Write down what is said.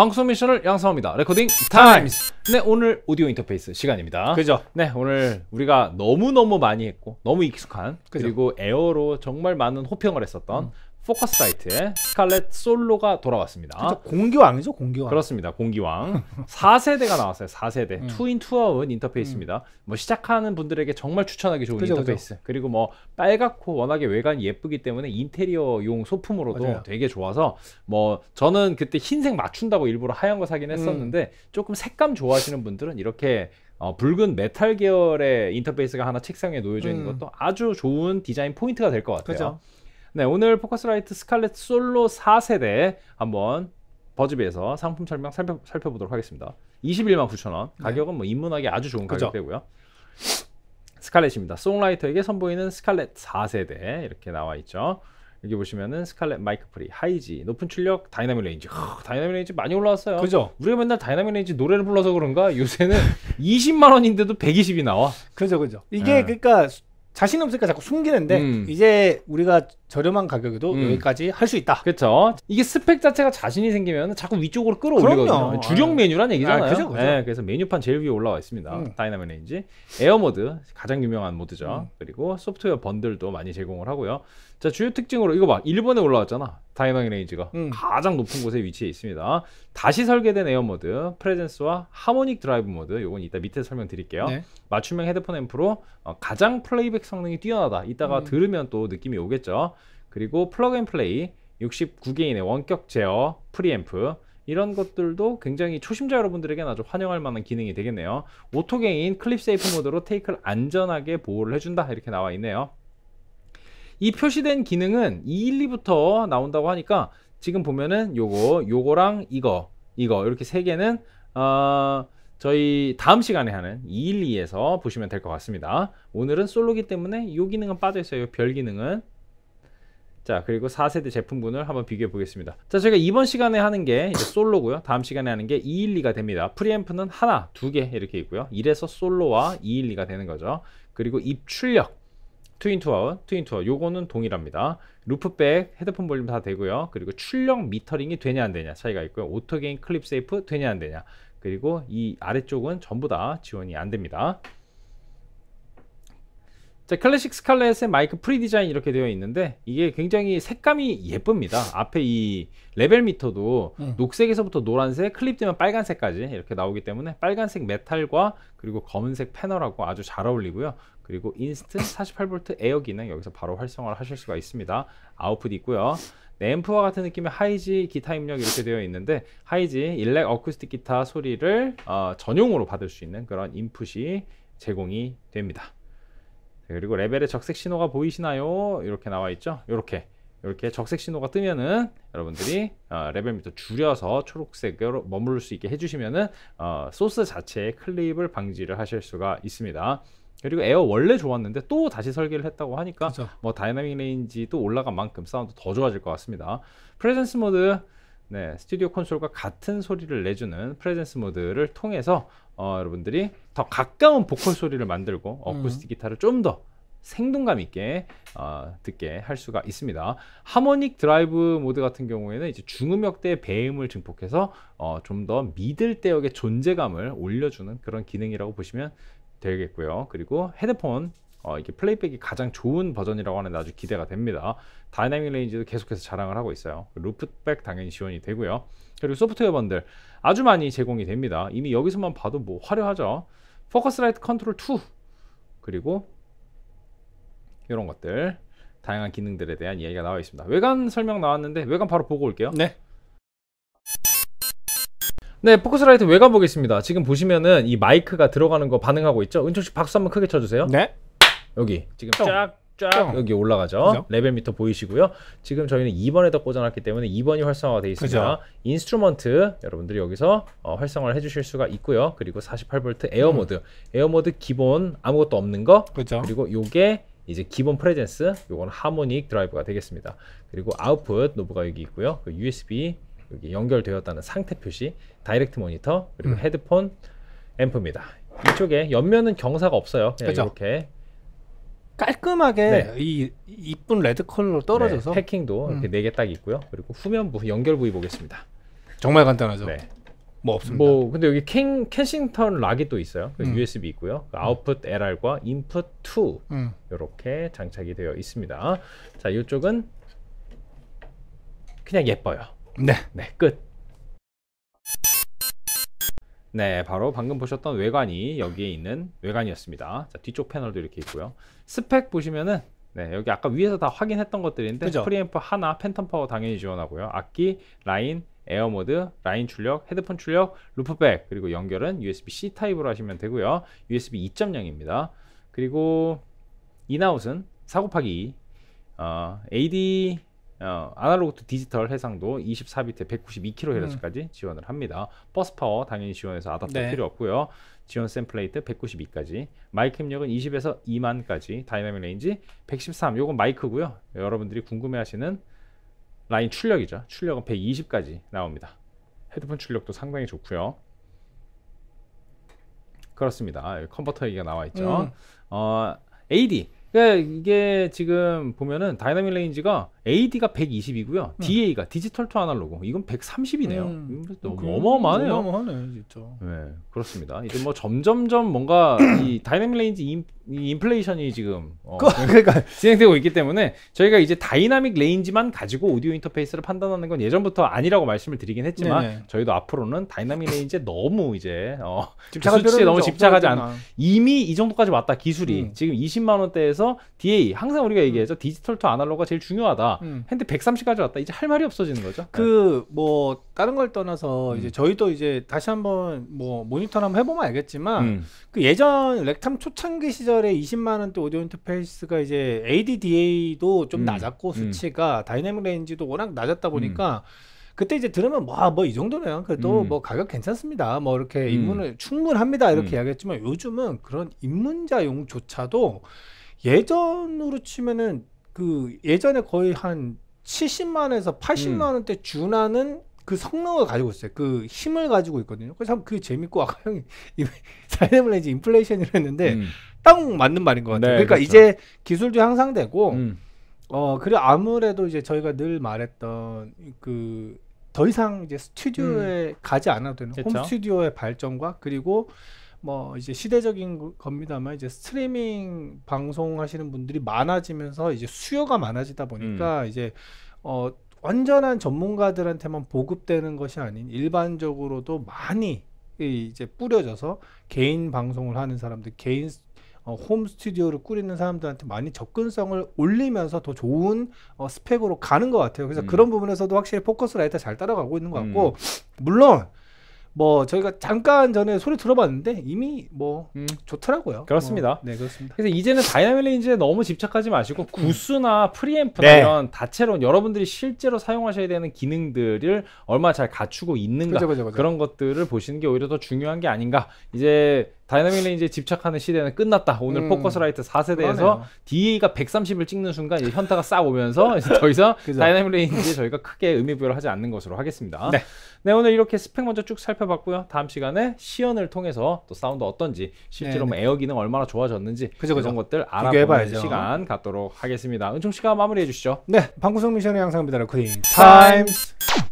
방송 미션을 양성합니다. 레코딩 타임스. 네, 오늘 오디오 인터페이스 시간입니다. 그죠? 네, 오늘 우리가 너무너무 많이 했고 너무 익숙한 그죠? 그리고 에어로 정말 많은 호평을 했었던 음. 포커스 사이트에 스칼렛 솔로가 돌아왔습니다. 그렇죠. 공기왕이죠, 공기왕. 그렇습니다, 공기왕. 4세대가 나왔어요, 4세대. 투인 투아웃 인터페이스입니다. 음. 뭐 시작하는 분들에게 정말 추천하기 좋은 그죠, 인터페이스. 그죠. 그리고 뭐 빨갛고 워낙에 외관이 예쁘기 때문에 인테리어용 소품으로도 맞아요. 되게 좋아서 뭐 저는 그때 흰색 맞춘다고 일부러 하얀 거 사긴 음. 했었는데 음. 조금 색감 좋아하시는 분들은 이렇게 어, 붉은 메탈 계열의 인터페이스가 하나 책상에 놓여져 있는 음. 것도 아주 좋은 디자인 포인트가 될 것 같아요. 그죠 네, 오늘 포커스라이트 스칼렛 솔로 4세대 한번 버즈비에서 상품 설명 살펴, 살펴보도록 하겠습니다. 21만 9천원. 가격은 뭐인문학에 아주 좋은 가격대고요. 스칼렛입니다. 송라이터에게 선보이는 스칼렛 4세대 이렇게 나와 있죠. 여기 보시면은 스칼렛 마이크 프리, 하이지, 높은 출력, 다이나믹 레인지. 허, 다이나믹 레인지 많이 올라왔어요. 그죠? 우리가 맨날 다이나믹 레인지 노래를 불러서 그런가 요새는 20만 원인데도 120이 나와. 그죠, 그죠. 이게 네. 그러니까 자신 없으니까 자꾸 숨기는데 음. 이제 우리가 저렴한 가격에도 음. 여기까지 할 수 있다. 그렇죠. 이게 스펙 자체가 자신이 생기면 자꾸 위쪽으로 끌어올리거든요. 주력 아. 메뉴란 얘기잖아요. 아, 그죠, 그죠. 네, 그래서 메뉴판 제일 위에 올라와 있습니다. 음. 다이나믹 레인지, 에어 모드 가장 유명한 모드죠. 음. 그리고 소프트웨어 번들도 많이 제공을 하고요. 자 주요 특징으로 이거 봐 일본에 올라왔잖아. 다이나믹 레인지가 음. 가장 높은 곳에 위치해 있습니다. 다시 설계된 에어 모드, 프레젠스와 하모닉 드라이브 모드, 요건 이따 밑에 설명드릴게요. 네. 맞춤형 헤드폰 앰프로 어, 가장 플레이백 성능이 뛰어나다. 이따가 음. 들으면 또 느낌이 오겠죠. 그리고 플러그인 플레이 69개인의 원격 제어 프리앰프 이런 것들도 굉장히 초심자 여러분들에게 아주 환영할 만한 기능이 되겠네요 오토게인 클립 세이프 모드로 테이크를 안전하게 보호를 해준다 이렇게 나와 있네요 이 표시된 기능은 212부터 나온다고 하니까 지금 보면은 요거 요거랑 이거 이거 이렇게 세 개는 어, 저희 다음 시간에 하는 212에서 보시면 될 것 같습니다 오늘은 솔로기 때문에 요 기능은 빠져있어요 별 기능은 자 그리고 4세대 제품군을 한번 비교해 보겠습니다 자저가 이번 시간에 하는 게 솔로고요 다음 시간에 하는 게 212가 됩니다 프리앰프는 하나 두 개 이렇게 있고요 이래서 솔로와 212가 되는 거죠 그리고 입출력 트윈투어, 트윈투어 요거는 동일합니다. 루프백, 헤드폰 볼륨 다 되고요. 그리고 출력 미터링이 되냐 안 되냐 차이가 있고요. 오토게인 클립 세이프 되냐 안 되냐. 그리고 이 아래쪽은 전부 다 지원이 안 됩니다. 자, 클래식 스칼렛의 마이크 프리 디자인 이렇게 되어 있는데 이게 굉장히 색감이 예쁩니다. 앞에 이 레벨 미터도 음. 녹색에서부터 노란색, 클립되면 빨간색까지 이렇게 나오기 때문에 빨간색 메탈과 그리고 검은색 패널하고 아주 잘 어울리고요. 그리고 인스트 48V 에어 기능 여기서 바로 활성화를 하실 수가 있습니다. 아웃풋 있고요. 네, 앰프와 같은 느낌의 하이지 기타 입력 이렇게 되어 있는데 하이지 일렉 어쿠스틱 기타 소리를 어, 전용으로 받을 수 있는 그런 인풋이 제공이 됩니다. 예, 그리고 레벨에 적색 신호가 보이시나요? 이렇게 나와 있죠. 이렇게 이렇게 적색 신호가 뜨면은 여러분들이 어, 레벨 미터 줄여서 초록색으로 머무를 수 있게 해주시면은 어, 소스 자체의 클립을 방지를 하실 수가 있습니다. 그리고 에어 원래 좋았는데 또 다시 설계를 했다고 하니까 그쵸. 뭐 다이나믹 레인지도 올라간 만큼 사운드 더 좋아질 것 같습니다. 프레젠스 모드 네, 스튜디오 콘솔과 같은 소리를 내주는 프레젠스 모드를 통해서 어, 여러분들이 더 가까운 보컬 소리를 만들고 어쿠스틱 음. 기타를 좀 더 생동감 있게 어, 듣게 할 수가 있습니다. 하모닉 드라이브 모드 같은 경우에는 이제 중음역대의 배음을 증폭해서 어, 좀더 미들 대역의 존재감을 올려주는 그런 기능이라고 보시면 되겠고요. 그리고 헤드폰 어, 이게 플레이백이 가장 좋은 버전이라고 하는데 아주 기대가 됩니다. 다이내믹 레인지도 계속해서 자랑을 하고 있어요. 루프백 당연히 지원이 되고요. 그리고 소프트웨어 번들 아주 많이 제공이 됩니다. 이미 여기서만 봐도 뭐 화려하죠. 포커스라이트 컨트롤 2 그리고 이런 것들 다양한 기능들에 대한 이야기가 나와 있습니다. 외관 설명 나왔는데 외관 바로 보고 올게요. 네. 네, 포커스라이트 외관 보겠습니다. 지금 보시면은 이 마이크가 들어가는 거 반응하고 있죠? 은총 씨 박수 한번 크게 쳐주세요. 네. 여기 지금 쫙쫙 여기 올라가죠. 그죠? 레벨 미터 보이시고요. 지금 저희는 2번에다 꽂아놨기 때문에 2번이 활성화가 되어 있습니다. 그죠? 인스트루먼트 여러분들이 여기서 어, 활성화를 해주실 수가 있고요. 그리고 48V 음. 에어 모드, 에어 모드 기본 아무것도 없는 거. 그죠? 그리고 요게 이제 기본 프레젠스, 요건 하모닉 드라이브가 되겠습니다. 그리고 아웃풋 노브가 여기 있고요. 그 USB 여기 연결되었다는 상태 표시, 다이렉트 모니터, 그리고 음. 헤드폰 앰프입니다. 이쪽에 옆면은 경사가 없어요. 그냥 그죠? 이렇게 깔끔하게 네. 이 이쁜 레드 컬러로 떨어져서 네, 패킹도 음. 이렇게 네 개 딱 있고요. 그리고 후면부 연결 부위 보겠습니다. 정말 간단하죠. 네. 뭐 없습니다. 뭐 근데 여기 캔, 캔싱턴 락이 또 있어요. 그 음. USB 있고요. 그 아웃풋 LR과 인풋 2 음. 이렇게 장착이 되어 있습니다. 자, 이쪽은 그냥 예뻐요. 네. 네, 끝. 네, 바로 방금 보셨던 외관이 여기에 있는 외관이었습니다. 자, 뒤쪽 패널도 이렇게 있고요. 스펙 보시면은 네, 여기 아까 위에서 다 확인했던 것들인데 그죠? 프리앰프 하나, 팬텀 파워 당연히 지원하고요. 악기, 라인, 에어 모드, 라인 출력, 헤드폰 출력, 루프백 그리고 연결은 USB-C 타입으로 하시면 되고요. USB 2.0입니다. 그리고 인아웃은 4 곱하기 어, AD 어, 아날로그 투 디지털 해상도 24비트 에 192kHz까지 음. 지원을 합니다. 버스 파워 당연히 지원해서 아답터 네. 필요 없고요. 지원 샘플레이트 192까지, 마이크 입력은 20에서 2만까지, 다이나믹 레인지 113. 요건 마이크고요. 여러분들이 궁금해하시는 라인 출력이죠. 출력은 120까지 나옵니다. 헤드폰 출력도 상당히 좋고요. 그렇습니다. 컨버터 얘기가 나와 있죠. 음. 어, AD. 그러니까 이게 지금 보면은 다이나믹 레인지가 AD가 120이고요. 네. DA가 디지털 투 아날로그 이건 130이네요. 음, 너무 어마어마하네요. 어마어마하네 진짜. 네 그렇습니다. 이제 뭐 점점점 뭔가 이 다이내믹 레인지 인, 플레이션이 지금 어, 그, 그러니까 진행되고 있기 때문에 저희가 이제 다이나믹 레인지만 가지고 오디오 인터페이스를 판단하는 건 예전부터 아니라고 말씀을 드리긴 했지만 네네. 저희도 앞으로는 다이나믹 레인지에 너무 이제 어, 수치에 너무 집착하지 않. 이미 이 정도까지 왔다 기술이 음. 지금 20만 원대에서 DA 항상 우리가 음. 얘기해서 디지털 투 아날로그가 제일 중요하다. 왔다. 음. 했는데 130까지 왔다. 이제 할 말이 없어지는 거죠. 그뭐 네. 다른 걸 떠나서 음. 이제 저희도 이제 다시 한번 뭐 모니터를 한번 해보면 알겠지만 음. 그 예전 렉탐 초창기 시절에 20만 원대 오디오 인터페이스가 이제 ADDA도 좀 음. 낮았고 음. 수치가 다이내믹 레인지도 워낙 낮았다 음. 보니까. 그때 이제 들으면 뭐뭐 이 정도면 그래도 음. 뭐 가격 괜찮습니다. 뭐 이렇게 입문을 음. 충분합니다. 이렇게 음. 이야기했지만 요즘은 그런 입문자용조차도 예전으로 치면은 그 예전에 거의 한 70만에서 80만 원대 준하는 그 성능을 가지고 있어요. 그 힘을 가지고 있거든요. 그래서 참 그게 재밌고 아까 형이 사이렌블이지 인플레이션이라 했는데 음. 딱 맞는 말인 것 같아요. 네, 그러니까 그렇죠. 이제 기술도 향상되고 음. 어그래 아무래도 이제 저희가 늘 말했던 그 더 이상 이제 스튜디오에 음. 가지 않아도 되는 그렇죠. 홈 스튜디오의 발전과 그리고 뭐 이제 시대적인 겁니다만 이제 스트리밍 방송하시는 분들이 많아지면서 이제 수요가 많아지다 보니까 음. 이제 어 완전한 전문가들한테만 보급되는 것이 아닌 일반적으로도 많이 이제 뿌려져서 개인 방송을 하는 사람들 개인 어, 홈 스튜디오를 꾸리는 사람들한테 많이 접근성을 올리면서 더 좋은 어, 스펙으로 가는 것 같아요. 그래서 음. 그런 부분에서도 확실히 포커스 라이터 잘 따라가고 있는 것 같고, 음. 물론 뭐 저희가 잠깐 전에 소리 들어봤는데 이미 뭐 음. 좋더라고요. 그렇습니다. 어, 네 그렇습니다. 그래서 이제는 다이나믹 레인지에 너무 집착하지 마시고 음. 구스나 프리앰프나 네. 이런 다채로운 여러분들이 실제로 사용하셔야 되는 기능들을 얼마 잘 갖추고 있는가 그쵸, 그쵸, 그쵸. 그런 것들을 보시는 게 오히려 더 중요한 게 아닌가. 이제 다이나믹 레인지에 집착하는 시대는 끝났다. 오늘 음. 포커스라이트 4세대에서 DA가 130을 찍는 순간 이제 현타가 싹 오면서 더 이상 다이나믹 레인지에 저희가 크게 의미 부여를 하지 않는 것으로 하겠습니다. 네. 네, 오늘 이렇게 스펙 먼저 쭉 살펴봤고요. 다음 시간에 시연을 통해서 또 사운드 어떤지, 실제로 네, 뭐 네. 에어 기능 얼마나 좋아졌는지 그죠, 그런 것들 알아보는 시간 갖도록 하겠습니다. 은총 씨가 마무리해 주시죠. 네, 방구석 미션의 항상 배달의 퀸 타임스.